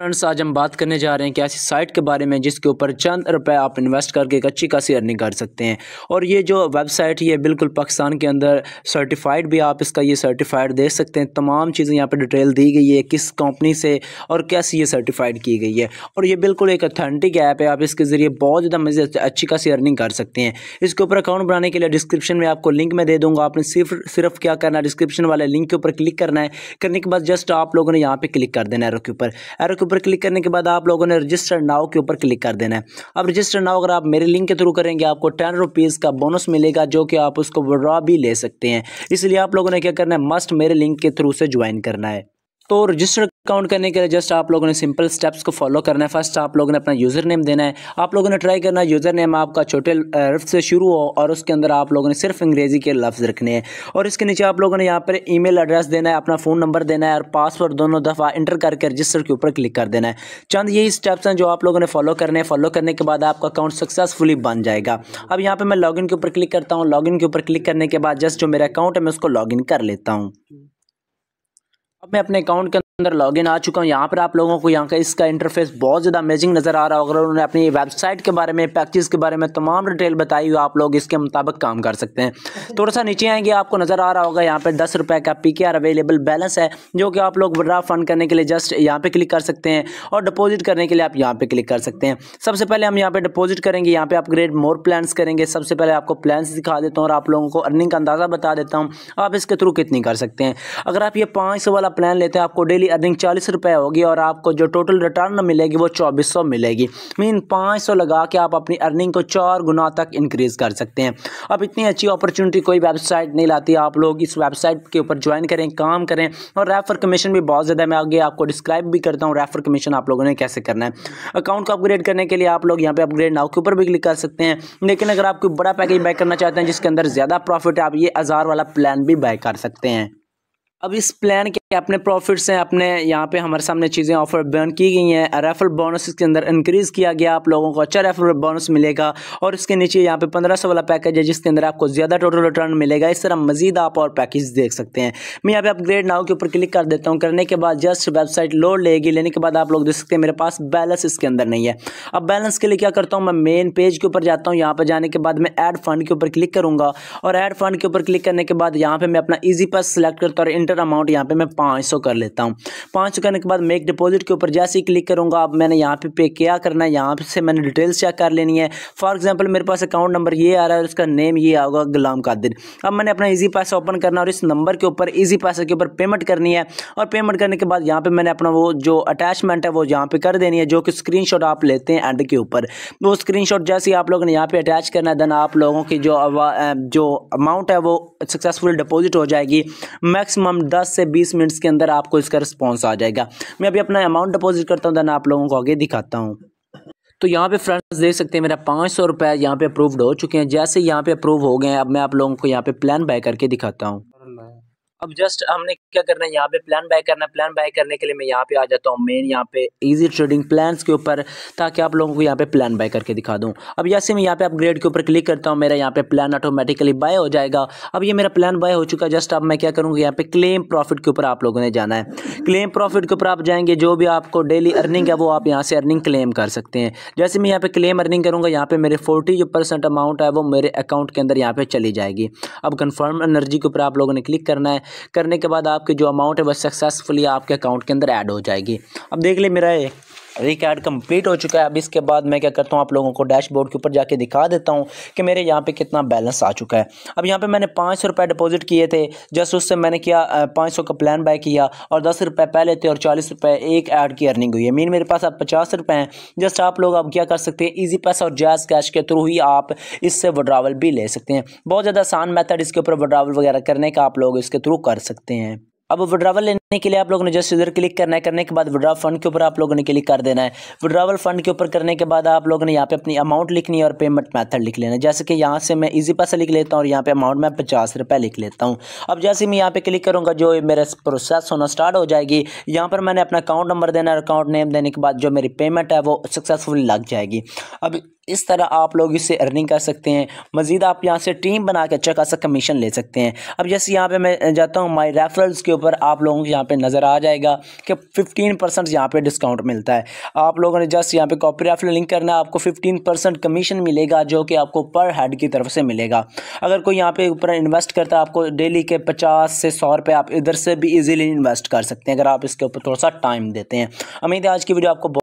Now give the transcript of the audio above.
friends आज हम बात करने जा रहे हैं कि ऐसी साइट के बारे में जिसके ऊपर चंद रुपए आप इन्वेस्ट करके एक अच्छी खासी अर्निंग कर सकते हैं और ये जो वेबसाइट ये बिल्कुल पाकिस्तान के अंदर सर्टिफाइड भी आप इसका ये सर्टिफाइड दे सकते हैं तमाम चीज़ें यहाँ पे डिटेल दी गई है किस कंपनी से और कैसे ये सर्टिफाइड की गई है और ये बिल्कुल एक अथेंटिक ऐप है आप इसके ज़रिए बहुत ज़्यादा मजे अच्छी खासी अर्निंग कर सकते हैं इसके ऊपर अकाउंट बनाने के लिए डिस्क्रिप्शन में आपको लिंक में दे दूँगा आपने सिर्फ सिर्फ क्या करना है डिस्क्रिप्शन वाले लिंक के ऊपर क्लिक करना है करने के बाद जस्ट आप लोगों ने यहाँ पर क्लिक कर देना है एरो के ऊपर एरो ऊपर क्लिक करने के बाद आप लोगों ने रजिस्टर नाव के ऊपर क्लिक कर देना है अब रजिस्टर नाव अगर आप मेरे लिंक के थ्रू करेंगे आपको टेन रुपीज़ का बोनस मिलेगा जो कि आप उसको विड्रॉ भी ले सकते हैं इसलिए आप लोगों ने क्या करना है मस्ट मेरे लिंक के थ्रू से ज्वाइन करना है तो रजिस्टर काउंट करने के लिए जस्ट आप लोगों ने सिंपल स्टेप्स को फॉलो करना है फर्स्ट आप लोगों ने अपना यूज़र नेम देना है आप लोगों ने ट्राई करना यूज़र नेम आपका छोटे रफ से शुरू हो और उसके अंदर आप लोगों ने सिर्फ अंग्रेज़ी के लफ्ज़ रखने हैं और इसके नीचे आप लोगों ने यहाँ पर ईमेल एड्रेस देना है अपना फ़ोन नंबर देना है और पासवर्ड दोनों दफ़ा इंटर करके रजिस्टर के ऊपर क्लिक कर देना है चंद यही स्टेप्स हैं जो आप लोगों ने फॉलो करने हैं फॉलो करने के बाद आपका अकाउंट सक्सेसफुली बन जाएगा अब यहाँ पर मैं लॉग के ऊपर क्लिक करता हूँ लॉग के ऊपर क्लिक करने के बाद जस्ट जो मेरा अकाउंट है मैं उसको लॉग कर लेता हूँ अब मैं अपने अकाउंट के अंदर लॉग आ चुका हूँ यहाँ पर आप लोगों को यहाँ का इसका इंटरफेस बहुत ज़्यादा अमेजिंग नज़र आ रहा अगर उन्होंने अपनी वेबसाइट के बारे में पैकेज के बारे में तमाम डिटेल बताई हुई आप लोग इसके मुताबिक काम कर सकते हैं थोड़ा सा नीचे आएंगे आपको नज़र आ रहा होगा यहाँ पर दस रुपये का पी अवेलेबल बैलेंस है जो कि आप लोग विड्रा फंड करने के लिए जस्ट यहाँ पर क्लिक कर सकते हैं और डिपोजिट करने के लिए आप यहाँ पर क्लिक कर सकते हैं सबसे पहले हम यहाँ पर डिपोजिट करेंगे यहाँ पर अपग्रेड मोर प्लान करेंगे सबसे पहले आपको प्लान दिखा देता हूँ और आप लोगों को अर्निंग का अंदाज़ा बता देता हूँ आप इसके थ्रू कितनी कर सकते हैं अगर आप ये पाँच वाला प्लान लेते हैं आपको डेली आई थिंक चालीस रुपये होगी और आपको जो टोटल रिटर्न मिलेगी वो चौबीस सौ मिलेगी मीन पाँच सौ लगा के आप अपनी अर्निंग को चार गुना तक इंक्रीज़ कर सकते हैं अब इतनी अच्छी अपॉर्चुनिटी कोई वेबसाइट नहीं लाती आप लोग इस वेबसाइट के ऊपर ज्वाइन करें काम करें और रेफर कमीशन भी बहुत ज़्यादा मैं आगे आपको डिस्क्राइब भी करता हूँ रेफर कमीशन आप लोगों ने कैसे करना है अकाउंट को अपग्रेड करने के लिए आप लोग यहाँ पे अपग्रेड नाव के ऊपर भी क्लिक कर सकते हैं लेकिन अगर आप कोई बड़ा पैकेज बाय करना चाहते हैं जिसके अंदर ज़्यादा प्रॉफिट है आप ये हज़ार वाला प्लान भी बाय कर सकते हैं अब इस प्लान के अपने प्रॉफिट्स हैं अपने यहाँ पे हमारे सामने चीज़ें ऑफर बर्न की गई हैं रेफरल बोनस इसके अंदर इंक्रीज़ किया गया आप लोगों को अच्छा रेफरल बोनस मिलेगा और इसके नीचे यहाँ पे पंद्रह सौ वाला पैकेज है जिसके अंदर आपको ज़्यादा टोटल रिटर्न मिलेगा इस तरह मजीद आप और पैकेज देख सकते हैं मैं यहाँ पे अपग्रेड नाव के ऊपर क्लिक कर देता हूँ करने के बाद जस्ट वेबसाइट लोड लेगी लेने के बाद आप लोग देख सकते हैं मेरे पास बैलेंस इसके अंदर नहीं है अब बैलेंस के लिए क्या करता हूँ मैं मेन पेज के ऊपर जाता हूँ यहाँ पर जाने के बाद मैं एड फंड के ऊपर क्लिक करूँगा और एड फंड के ऊपर क्लिक करने के बाद यहाँ पर मैं अपना ईजी पास सेलेक्ट करता हूँ और इंटर अमाउंट यहाँ पर मैं पाँच सौ कर लेता हूँ पाँच सौ करने के बाद मेक डिपॉजिट के ऊपर जैसे ही क्लिक करूँगा अब मैंने यहाँ पे पे क्या करना है यहाँ से मैंने डिटेल्स चेक कर लेनी है फॉर एग्जाम्पल मेरे पास अकाउंट नंबर ये आ रहा है उसका नेम ये आगा गुलाम कादिर अब मैंने अपना ईजी पैसा ओपन करना और इस नंबर के ऊपर ईजी पैसा के ऊपर पेमेंट करनी है और पेमेंट करने के बाद यहाँ पर मैंने अपना वो जो अटैचमेंट है वो यहाँ पर कर देनी है जो कि स्क्रीन आप लेते हैं एंड के ऊपर वो स्क्रीन जैसे ही आप लोगों ने यहाँ पर अटैच करना है देन आप लोगों की जो जो अमाउंट है वो सक्सेसफुल डिपॉजिट हो जाएगी मैक्सिमम दस से बीस मिनट मिनट्स के अंदर आपको इसका रिस्पॉन्स आ जाएगा मैं अभी अपना अमाउंट डिपॉजिट करता हूँ देन आप लोगों को आगे दिखाता हूँ तो यहाँ पे फ्रेंड्स देख सकते हैं मेरा पाँच सौ रुपये यहाँ पर अप्रूव्ड हो चुके हैं जैसे यहाँ पे अप्रूव हो गए हैं अब मैं आप लोगों को यहाँ पे प्लान बाय करके दिखाता हूँ अब जस्ट हमने क्या करना है यहाँ पे प्लान बाय करना है प्लान बाय करने के लिए मैं यहाँ पे आ जाता हूँ मेन यहाँ पे इजी ट्रेडिंग प्लान्स के ऊपर ताकि आप लोगों को यहाँ पे प्लान बाय करके दिखा दूँ अब जैसे मैं यहाँ पे अपग्रेड के ऊपर क्लिक करता हूँ मेरा यहाँ पे प्लान ऑटोमेटिकली बाय हो जाएगा अब ये मेरा प्लान बाय हो चुका है जस्ट अब मैं क्या करूँगा यहाँ पे क्लेम प्रॉफिट के ऊपर आप लोगों ने जाना है क्लेम प्रॉफिट के ऊपर आप जाएंगे जो भी आपको डेली अर्निंग है वो आप यहाँ से अर्निंग क्लेम कर सकते हैं जैसे मैं यहाँ पे क्लेम अर्निंग करूँगा यहाँ पे मेरे फोर्टी जो परसेंट अमाउंट है वो मेरे अकाउंट के अंदर यहाँ पे चली जाएगी अब कन्फर्म एनर्जी के ऊपर आप लोगों ने क्लिक करना है करने के बाद आपकी जो अमाउंट है वह सक्सेसफुली आपके अकाउंट के अंदर ऐड हो जाएगी अब देख ले मेरा रिकार्ड कंप्लीट हो चुका है अब इसके बाद मैं क्या करता हूँ आप लोगों को डैशबोर्ड के ऊपर जाके दिखा देता हूँ कि मेरे यहाँ पे कितना बैलेंस आ चुका है अब यहाँ पे मैंने पाँच सौ रुपये डिपोज़िट किए थे जस्ट उससे मैंने किया पाँच सौ का प्लान बाय किया और दस रुपये पहले थे और चालीस रुपये एक ऐड की अर्निंग हुई है मीन मेरे पास अब पचास रुपये हैं जस्ट आप लोग अब क्या कर सकते हैं ईजी पैसा और जैज़ कैश के थ्रू ही आप इससे वड्रावल भी ले सकते हैं बहुत ज़्यादा आसान मैथड इसके ऊपर वड्रावल वगैरह करने का आप लोग इसके थ्रू कर सकते हैं अब विड्रावल लेने के लिए आप लोगों ने जस्ट इधर क्लिक करना है करने के बाद विड्रा फंड के ऊपर आप लोगों ने क्लिक कर देना है विड्रावल फंड के ऊपर करने के बाद आप लोगों ने यहाँ पे अपनी अमाउंट लिखनी है और पेमेंट मेथड लिख लेना है जैसे कि यहाँ से मैं इजी पैसा लिख लेता हूँ और यहाँ पे अमाउंट मैं पचास रुपये लिख लेता हूँ अब जैसे मैं यहाँ पे क्लिक करूँगा जो मेरा प्रोसेस होना स्टार्ट हो जाएगी यहाँ पर मैंने अपना अकाउंट नंबर देना है अकाउंट नेम देने के बाद जो मेरी पेमेंट है वो सक्सेसफुली लग जाएगी अब इस तरह आप लोग इससे अर्निंग कर सकते हैं मज़ीद आप यहाँ से टीम बना के अच्छा खासा कमीशन ले सकते हैं अब जैसे यहाँ पे मैं जाता हूँ माई रेफरल्स के ऊपर आप लोगों को यहाँ पे नज़र आ जाएगा कि 15 परसेंट यहाँ पर डिस्काउंट मिलता है आप लोगों ने जस्ट यहाँ पे कॉपी राइफ लिंक करना आपको 15 परसेंट कमीशन मिलेगा जो कि आपको पर हेड की तरफ से मिलेगा अगर कोई यहाँ पे ऊपर इन्वेस्ट करता है आपको डेली के पचास से सौ रुपये आप इधर से भी ईजिली इन्वेस्ट कर सकते हैं अगर आप इसके ऊपर थोड़ा सा टाइम देते हैं उम्मीद है आज की वीडियो आपको